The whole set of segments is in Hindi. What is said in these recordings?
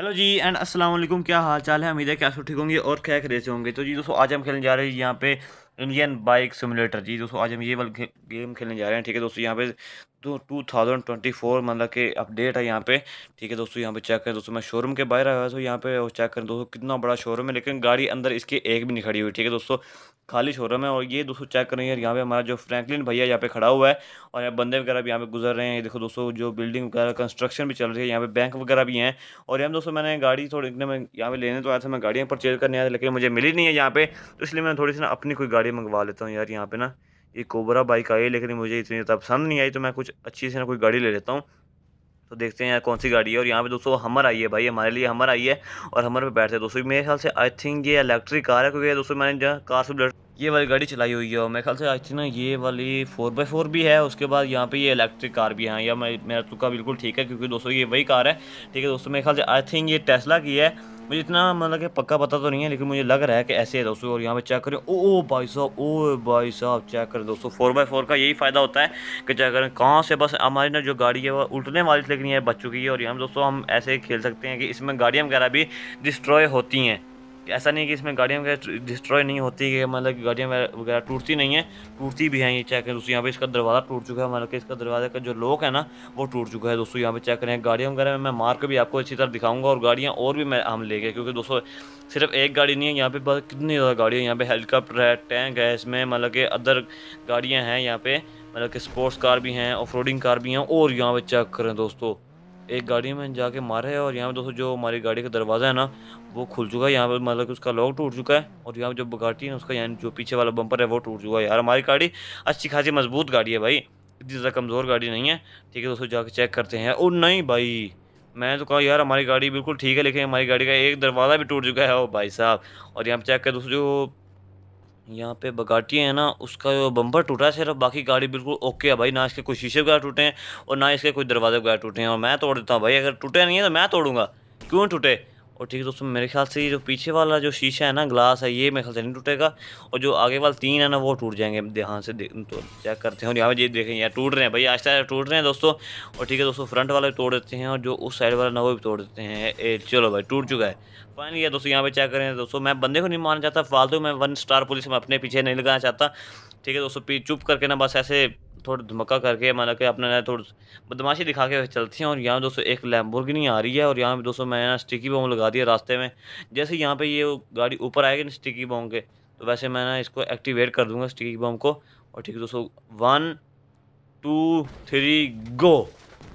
हेलो जी एंड अस्सलाम वालेकुम क्या हाल चाल है उम्मीद है क्या आप ठीक होंगे और क्या क्रेज होंगे तो जी दोस्तों आज हम खेलने जा रहे हैं यहाँ पे इंडियन बाइक सिमुलेटर जी दोस्तों आज हम ये वाले गेम खेलने जा रहे हैं ठीक है दोस्तों यहाँ पे तो टू थाउजेंड ट्वेंटी फोर मतलब कि अपडेट है यहाँ पे ठीक है दोस्तों यहाँ पे चेक करें दोस्तों मैं शोरूम के बाहर आया तो यहाँ पे चेक करें दोस्तों कितना बड़ा शोरूम है लेकिन गाड़ी अंदर इसकी एक भी नहीं खड़ी हुई ठीक है दोस्तों खाली शोरूम है और ये दोस्तों चेक करें यार यहाँ पे हमारा जो फ्रैंकलिन भैया यहाँ पे खड़ा हुआ है और यहाँ बंदे वगैरह भी यहाँ पे गुजर रहे हैं ये देखो दोस्तों जो बिल्डिंग वगैरह कंस्ट्रक्शन भी चल रही है यहाँ पे बैंक वगैरह भी हैं और यहाँ दोस्तों मैंने गाड़ी थोड़ी इतने में यहाँ पे लेने तो आया था मैं गाड़ियाँ परचेज करने आया था लेकिन मुझे मिली नहीं है यहाँ पे तो इसलिए मैं थोड़ी सी ना अपनी कोई गाड़ी मंगवा लेता हूँ यार यहाँ पे ना ये कोबरा बाइक आई लेकिन मुझे इतनी ज़्यादा पसंद नहीं आई तो मैं कुछ अच्छी से ना कोई गाड़ी ले लेता हूँ तो देखते हैं यार कौन सी गाड़ी है और यहाँ पे दोस्तों हमर आई है भाई हमारे लिए हमर आई है और हमर पे बैठते हैं दोस्तों मेरे ख्याल से आई थिंक ये इलेक्ट्रिक कार है क्योंकि दोस्तों मैंने जहाँ कार से ये वाली गाड़ी चलाई हुई है और मेरे ख्याल से आज ना ये वाली फोर बाई फोर भी है उसके बाद यहाँ पे ये इलेक्ट्रिक कार भी है या मेरा चुका तो बिल्कुल ठीक है क्योंकि दोस्तों ये वही कार है ठीक है दोस्तों मेरे ख्याल से आई थिंक ये टेस्ला की है मुझे इतना मतलब कि पक्का पता तो नहीं है लेकिन मुझे लग रहा है कि ऐसे है दोस्तों और यहाँ पे चेक करें ओ ओ भाई साहब ओ भाई साहब चेक करें दोस्तों फोर बाई फोर का यही फ़ायदा होता है कि चेक करें कहाँ से बस हमारी ना जो गाड़ी है वो उल्टने वाली लेकिन ये बच चुकी है और यहाँ दोस्तों हम ऐसे खेल सकते हैं कि इसमें गाड़ियाँ वगैरह भी डिस्ट्रॉय होती हैं ऐसा नहीं कि इसमें गाड़ियाँ वगैरह डिस्ट्रॉय नहीं होती है मतलब गाड़ियाँ वगैरह टूटती नहीं है टूटती भी हैं ये चेक करें दोस्तों यहाँ पे इसका दरवाज़ा टूट चुका है मतलब कि इसका दरवाज़े का जो लॉक है ना वो टूट चुका है दोस्तों यहाँ पे चेक करें गाड़ियाँ वगैरह में मैं मार्क भी आपको अच्छी तरह दिखाऊंगा और गाड़ियाँ और भी मैं हम ले गए क्योंकि दोस्तों सिर्फ एक गाड़ी नहीं है यहाँ पे बस कितनी ज़्यादा गाड़ी है यहाँ पे हेलीकॉप्टर है टैंक है इसमें मतलब कि अदर गाड़ियाँ हैं यहाँ पे मतलब कि स्पोर्ट्स कार भी हैं ऑफ कार भी हैं और यहाँ पे चेक करें दोस्तों एक गाड़ी में जाके मारा है और यहाँ पे दोस्तों जो हमारी गाड़ी का दरवाज़ा है ना वो खुल चुका है यहाँ पे मतलब कि उसका लॉक टूट चुका है और यहाँ पे जो बगाटी है उसका यानी जो पीछे वाला बम्पर है वो टूट चुका है यार हमारी गाड़ी अच्छी खासी मजबूत गाड़ी है भाई इतनी ज़्यादा कमज़ोर गाड़ी नहीं है ठीक है दोस्तों जाके चेक करते हैं और नहीं भाई मैं तो कहा यार हमारी गाड़ी बिल्कुल ठीक है लेकिन हमारी गाड़ी का एक दरवाज़ा भी टूट चुका है ओ भाई साहब और यहाँ पे चेक कर दोस्तों जो यहाँ पे बगाटी है ना उसका जो बम्पर टूटा है सिर्फ बाकी गाड़ी बिल्कुल ओके है भाई ना इसके कोई शीशे वगैरह टूटे हैं और ना इसके कोई दरवाजे वगैरह टूटे हैं और मैं तोड़ देता हूँ भाई अगर टूटे नहीं है तो मैं तोड़ूंगा क्यों टूटे और ठीक है दोस्तों मेरे ख्याल से ये जो पीछे वाला जो शीशा है ना ग्लास है ये मेरे ख्याल से नहीं टूटेगा और जो आगे वाला तीन है ना वो टूट जाएंगे ध्यान हाँ से तो चेक करते हैं और यहाँ पर ये देखें यार टूट रहे हैं भाई आज आहिस्ता टूट रहे हैं दोस्तों और ठीक है दोस्तों फ्रंट वाला भी तोड़ देते हैं और जो उस साइड वाला ना वो भी तोड़ देते हैं ए, चलो भाई टूट चुका है फाइनली है दोस्तों यहाँ पर चेक करें दोस्तों मैं बंदे को नहीं मारना चाहता फालतू मैं वन स्टार पुलिस में अपने पीछे नहीं लगाना चाहता ठीक है दोस्तों चुप करके ना बस ऐसे थोड़ा धमका करके माना कि अपने थोड़ी बदमाशी दिखा के चलती हैं और यहाँ दोस्तों एक लैम्बोर्गिनी आ रही है और यहाँ पर दोस्तों मैंने स्टिकी बॉम लगा दिया रास्ते में जैसे यहाँ पे ये गाड़ी ऊपर आएगी ना स्टिकी बॉम के तो वैसे मैं ना इसको एक्टिवेट कर दूँगा स्टिकी बॉम को और ठीक है दोस्तों वन टू थ्री गो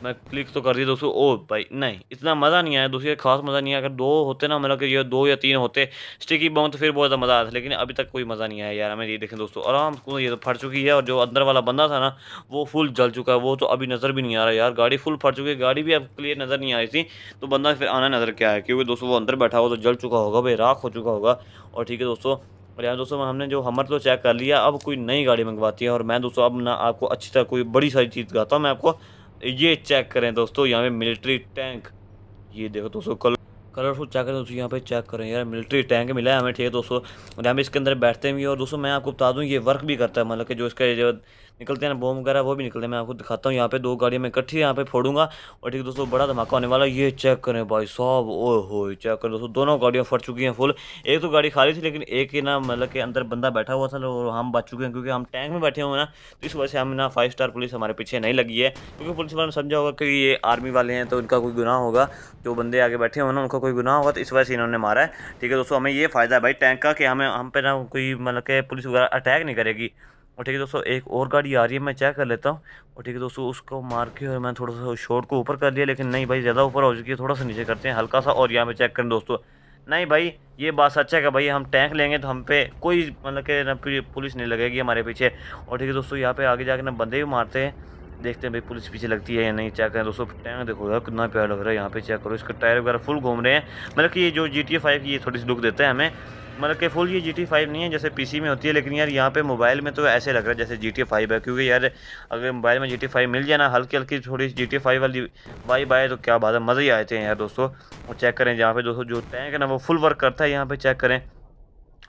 मैं क्लिक तो कर दिया दोस्तों ओ भाई नहीं इतना मज़ा नहीं आया दोस्तों खास मज़ा नहीं आया अगर दो होते ना मतलब कि ये दो या तीन होते स्टिकी बम तो फिर बहुत ज़्यादा मज़ा आता लेकिन अभी तक कोई मज़ा नहीं आया यार हमें ये देखें दोस्तों आराम से ये तो फट चुकी है और जो अंदर वाला बंदा था ना वो फुल जल चुका है वो तो अभी नज़र भी नहीं आ रहा यार गाड़ी फुल फट चुकी है गाड़ी भी अब क्लियर नज़र नहीं आ रही थी तो बंदा फिर आना नज़र क्या है क्योंकि दोस्तों वो अंदर बैठा हुआ तो जल चुका होगा भाई राख हो चुका होगा और ठीक है दोस्तों और यार दोस्तों हमने जो हमर तो चेक कर लिया अब कोई नई गाड़ी मंगवाती है और मैं दोस्तों अब ना आपको अच्छी तरह कोई बड़ी सारी चीज़ गाता हूँ मैं आपको ये चेक करें दोस्तों यहाँ पे मिलिट्री टैंक ये देखो दोस्तों कलर कलरफुल चेक करें दोस्तों यहाँ पे चेक करें यार मिलिट्री टैंक मिला है हमें ठीक है दोस्तों और यहाँ पे इसके अंदर बैठते भी और दोस्तों मैं आपको बता दूँ ये वर्क भी करता है मतलब कि जो इसका जो निकलते हैं बॉम वगैरह वो भी निकलते हैं मैं आपको दिखाता हूँ यहाँ पे दो गाड़ियाँ मैं इकट्ठी यहाँ पे फोड़ूंगा और ठीक है दोस्तों बड़ा धमाका होने वाला ये चेक करें भाई साहब ओ हो चेक करें दोस्तों दोनों गाड़ियाँ फट चुकी हैं फुल एक तो गाड़ी खाली थी लेकिन एक ही ना मतलब के अंदर बंदा बैठा हुआ था और हम बच चुके हैं क्योंकि हम टैंक में बैठे हुए ना तो इस वजह से हम ना फाइव स्टार पुलिस हमारे पीछे नहीं लगी है क्योंकि पुलिस वालों ने समझा होगा कि ये आर्मी वाले हैं तो इनका कोई गुनाह होगा जो बंदे आगे बैठे हुए ना उनका कोई गुनाह होगा तो इस वजह से इन्होंने मारा है ठीक है दोस्तों हमें ये फ़ायदा है भाई टैंक का कि हमें हम पे ना कोई मतलब के पुलिस वगैरह अटैक नहीं करेगी और ठीक है दोस्तों एक और गाड़ी आ रही है मैं चेक कर लेता हूँ और ठीक है दोस्तों उसको मार के मैं थोड़ा सा शॉर्ट को ऊपर कर लिया लेकिन नहीं भाई ज़्यादा ऊपर हो चुकी है थोड़ा सा नीचे करते हैं हल्का सा और यहाँ पे चेक करें दोस्तों नहीं भाई ये बात सच है कि भाई हम टैंक लेंगे तो हम पे कोई मतलब कि ना पुलिस नहीं लगेगी हमारे पीछे और ठीक है दोस्तों यहाँ पे आगे जाके ना बंदे भी मारते हैं देखते हैं भाई पुलिस पीछे लगती है या नहीं चेक करें दोस्तों टैंक देखो यार कितना प्यार लग रहा है यहाँ पे चेक करो इसका टायर वगैरह फुल घूम रहे हैं मतलब कि ये जो जी टी फाइव की ये थोड़ी सी लुक देता है हमें मतलब कि फुल ये जी टी फाइव नहीं है जैसे पीसी में होती है लेकिन यार यहाँ पे मोबाइल में तो ऐसे लग रहा है जैसे जी टी फाइव है क्योंकि यार अगर मोबाइल में जी टी फाइव मिल जाए ना हल्की हल्की थोड़ी जी टी फाइव वाली वाइब आए तो क्या बात है मज़े ही आए थे यार दोस्तों चेक करें यहाँ पे दोस्तों जो टैंक है ना वो फुल वर्क करता है यहाँ पे चेक करें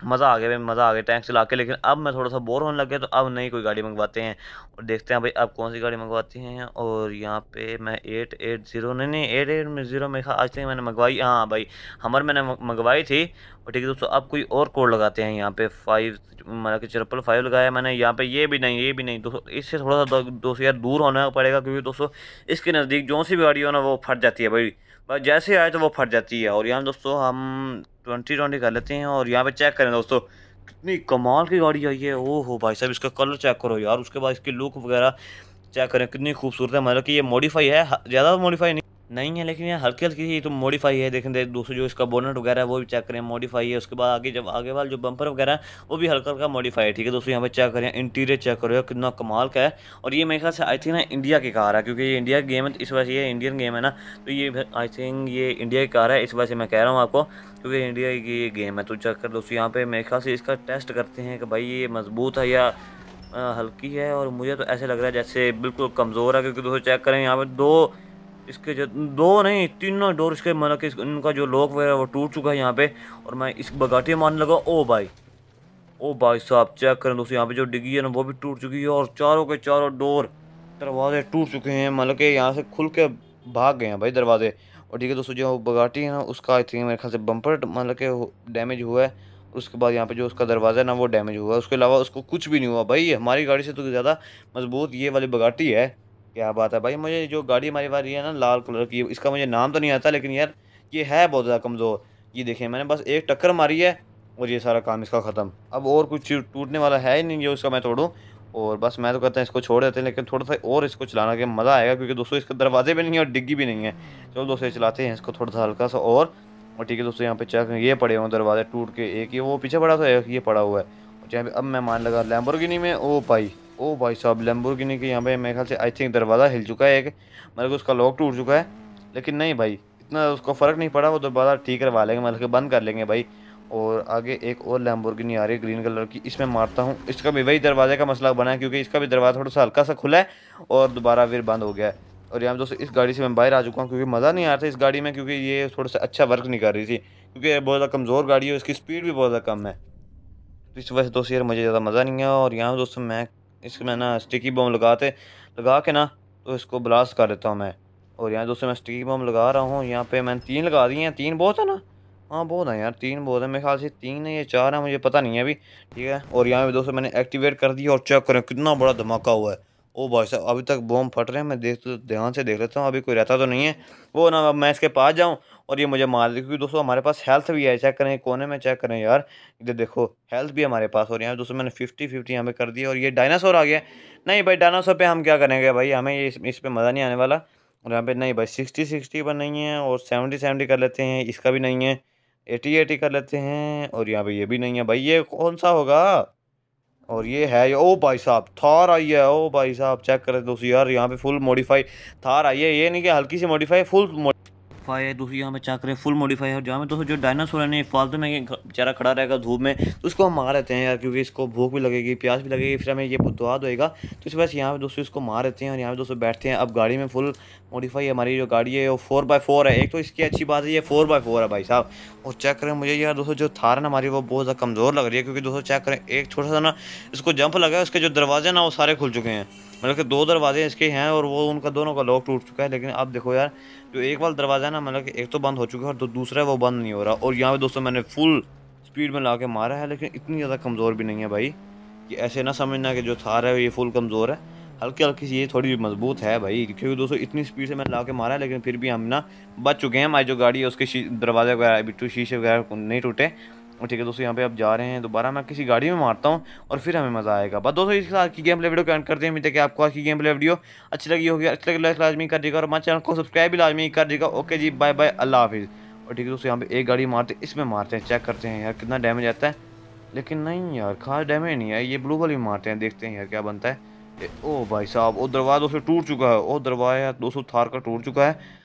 मज़ा आ गया भाई मज़ा आ गया टैंक चला के लेकिन अब मैं थोड़ा सा बोर होने लग गया तो अब नई कोई गाड़ी मंगवाते हैं और देखते हैं भाई अब कौन सी गाड़ी मंगवाती हैं और यहाँ पे मैं एट एट ज़ीरो नहीं नहीं एट एट में ज़ीरो में आज तक मैंने मंगवाई हाँ भाई हमर मैंने मंगवाई थी और ठीक है दोस्तों अब कोई और कोड लगाते हैं यहाँ पे फाइव मतलब कि ट्रिपल फाइव लगाया मैंने यहाँ पे ये भी नहीं ये भी नहीं दोस्तों इससे थोड़ा सा दोस्तों यार दूर होना पड़ेगा क्योंकि दोस्तों इसके नज़दीक जो सी भी गाड़ी हो ना वो फट जाती है भाई बस जैसे आए तो वो फट जाती है और यहाँ दोस्तों हम ट्वेंटी ट्वेंटी कर लेते हैं और यहाँ पे चेक करें दोस्तों कितनी कमाल की गाड़ी आई है ओ हो भाई साहब इसका कलर चेक करो यार उसके बाद इसकी लुक वगैरह चेक करें कितनी खूबसूरत है मतलब कि ये मॉडिफाई है ज़्यादा मॉडिफाई नहीं नहीं है लेकिन यहाँ हल्की हल्की ही तो मॉडिफाई है देखें देख दोस्तों जो इसका बोनट वगैरह है वो भी चेक करें मॉडिफाई है उसके बाद आगे जब आगे वाला जो बम्पर वगैरह है वो भी हल्का हल्का मॉडिफाई है ठीक है दोस्तों यहाँ पे चेक करें इंटीरियर चेक करो कितना कमाल का है और ये मेरे ख्याल से आई थिंक ना इंडिया की कार है क्योंकि ये इंडिया की गेम है तो इस वजह से ये इंडियन गेम है ना तो ये आई थिंक ये इंडिया की कार है इस वजह से मैं कह रहा हूँ आपको क्योंकि इंडिया की ये गेम है तो चेक कर दोस्तों यहाँ पर मेरे ख्याल से इसका टेस्ट करते हैं कि भाई ये मजबूत है या हल्की है और मुझे तो ऐसे लग रहा है जैसे बिल्कुल कमज़ोर है क्योंकि दोस्तों चेक करें यहाँ पर दो इसके जो दो नहीं तीनों डोर इसके मतलब कि इनका जो लॉक वगैरह वो टूट चुका है यहाँ पे और मैं इस बगाटी मारने लगा ओ भाई ओ भाई साहब चेक करें दोस्तों यहाँ पे जो डिगी है ना वो भी टूट चुकी है और चारों के चारों डोर दरवाजे टूट चुके हैं मतलब कि यहाँ से खुल के भाग गए हैं भाई दरवाजे और ठीक है दोस्तों जो बगाटी है ना उसका आई थिंक मेरे ख्याल से बम्पर मतलब के डैमेज हुआ है उसके बाद यहाँ पे जो उसका दरवाज़ा है ना वो डैमेज हुआ उसके अलावा उसको कुछ भी नहीं हुआ भाई हमारी गाड़ी से तो ज़्यादा मजबूत ये वाली बगाटी है क्या बात है भाई मुझे जो गाड़ी हमारी वाली है ना लाल कलर की इसका मुझे नाम तो नहीं आता लेकिन यार ये है बहुत ज़्यादा कमज़ोर ये देखें मैंने बस एक टक्कर मारी है और ये सारा काम इसका ख़त्म अब और कुछ टूटने वाला है ही नहीं जो इसका मैं तोड़ूँ और बस मैं तो कहता हैं इसको छोड़ देते हैं लेकिन थोड़ा सा और इसको चलाना के मज़ा आएगा क्योंकि दोस्तों इसके दरवाजे भी नहीं है और डिग्गी भी नहीं है चलो दोस्तों चलाते हैं इसको थोड़ा सा हल्का सा और और ठीक है दोस्तों यहाँ पे चेक ये पड़े हुए दरवाजे टूट के एक ये वो पीछे पड़ा था ये पड़ा हुआ है और जहाँ अब मैं मान लगा लैम्बोर्गिनी में ओ पाई ओ भाई साहब नहीं के यहाँ पे मेरे ख्याल से आई थिंक दरवाज़ा हिल चुका है एक मतलब उसका लॉक टूट चुका है लेकिन नहीं भाई इतना उसको फ़र्क नहीं पड़ा वो दरवाज़ा ठीक करवा लेंगे मतलब कि बंद कर लेंगे भाई और आगे एक और की नहीं आ रही है ग्रीन कलर की इसमें मारता हूँ इसका भी वही दरवाजे का मसला बना है क्योंकि इसका भी दरवाज़ा थोड़ा सा हल्का सा खुला है और दोबारा फिर बंद हो गया है और यहाँ दोस्तों इस गाड़ी से मैं बाहर आ चुका हूँ क्योंकि मज़ा नहीं आ रहा था इस गाड़ी में क्योंकि ये थोड़ा सा अच्छा वर्क नहीं कर रही थी क्योंकि बहुत ज़्यादा कमज़ोर गाड़ी है इसकी स्पीड भी बहुत ज़्यादा कम है तो इस वजह से दोस्तों यार मुझे ज़्यादा मज़ा नहीं आया और यहाँ दोस्तों मैं मैं ना स्टिकी बम लगाते लगा के ना तो इसको ब्लास्ट कर देता हूँ मैं और यहाँ दोस्तों मैं स्टिकी बम लगा रहा हूँ यहाँ पे मैंने तीन लगा दिए हैं तीन बहुत है ना हाँ बहुत है यार तीन बहुत है मेरे ख्याल से तीन है या चार है मुझे पता नहीं है अभी ठीक है और यहाँ पे दोस्तों मैंने एक्टिवेट कर दिया और चेक करें कितना बड़ा धमाका हुआ है ओ भाई साहब अभी तक बॉम्ब फट रहे हैं मैं देख तो, ध्यान से देख लेता हूँ अभी कोई रहता तो नहीं है वो ना अब मैं इसके पास जाऊँ और ये मुझे मार दे क्योंकि दोस्तों हमारे पास हेल्थ भी है चेक करें कोने में चेक करें यार इधर देखो हेल्थ भी हमारे पास और यहाँ दोस्तों मैंने फिफ्टी फिफ्टी यहाँ पे कर दिया और ये डायनासोर आ गया नहीं भाई डायनासोर पे हम क्या करेंगे भाई हमें ये इस, इस पर मज़ा नहीं आने वाला और यहाँ पर नहीं भाई सिक्सटी सिक्सटी पर नहीं है और सेवेंटी सेवेंटी कर लेते हैं इसका भी नहीं है एटी एटी कर लेते हैं और यहाँ पर ये भी नहीं है भाई ये कौन सा होगा और ये है ओ भाई साहब थार आई है ओ भाई साहब चेक करें दोस्तों यार यहाँ पे फुल मॉडिफाई थार आई है ये नहीं कि हल्की सी मॉडिफाई फुल मॉडिफाई है दूसरी यहाँ पे चाकरे फुल मॉडिफाई है और जहाँ पे दोस्तों जो डायनासोर है ना फालतू में बेचारा खड़ा रहेगा धूप में तो उसको हम मार देते हैं यार क्योंकि इसको भूख भी लगेगी प्यास भी लगेगी फिर हमें ये बुद्धवाद होएगा तो इस वजह से यहाँ पे दोस्तों इसको मार देते हैं और यहाँ पे दोस्तों बैठते हैं अब गाड़ी में फुल मॉडिफाई हमारी जो गाड़ी है वो फोर बाई फोर है एक तो इसकी अच्छी बात है ये फोर बाई फोर है भाई साहब और चेक करें मुझे यार दोस्तों जो थार ना हमारी वो बहुत ज़्यादा कमज़ोर लग रही है क्योंकि दोस्तों चेक करें एक छोटा सा ना इसको जंप लगा है उसके जो दरवाजे ना वो सारे खुल चुके हैं मतलब कि दो दरवाजे इसके हैं और वो उनका दोनों का लॉक टूट चुका है लेकिन अब देखो यार जो एक वाला दरवाज़ा है ना मतलब कि एक तो बंद हो चुका है और जो दूसरा है वो बंद नहीं हो रहा और यहाँ पे दोस्तों मैंने फुल स्पीड में ला के मारा है लेकिन इतनी ज़्यादा कमज़ोर भी नहीं है भाई कि ऐसे ना समझना कि जो थार है ये फुल कमज़ोर है हल्की हल्की सी ये थोड़ी मजबूत है भाई क्योंकि दोस्तों इतनी स्पीड से मैंने ला के मारा है लेकिन फिर भी हम ना बच चुके हैं हमारी जो गाड़ी है उसके दरवाजे वगैरह अभी शीशे वगैरह नहीं टूटे और ठीक है दोस्तों यहाँ पे आप जा रहे हैं दोबारा मैं किसी गाड़ी में मारता हूँ और फिर हमें मज़ा आएगा बस दोस्तों इसके साथ की गेम प्ले वीडियो कमेंट करते हैं मिलते हैं आपको आज की गेम प्ले वीडियो अच्छी लगी होगी अच्छी लगी लाइक तो लाजमी कर देगा और हमारे चैनल को सब्सक्राइब भी लाजमी कर देगा ओके जी बाय बाय अल्लाह हाफिज़ और ठीक है दोस्तों यहाँ पे एक गाड़ी मारते इसमें मारते हैं चेक करते हैं यार कितना डैमेज आता है लेकिन नहीं यार खास डैमेज नहीं है ये ब्लू वाली मारते हैं देखते हैं यार क्या बनता है ओ भाई साहब वो दरवाज़ा दोस्तों टूट चुका है वो दरवाज़ा दोस्तों थार का टूट चुका है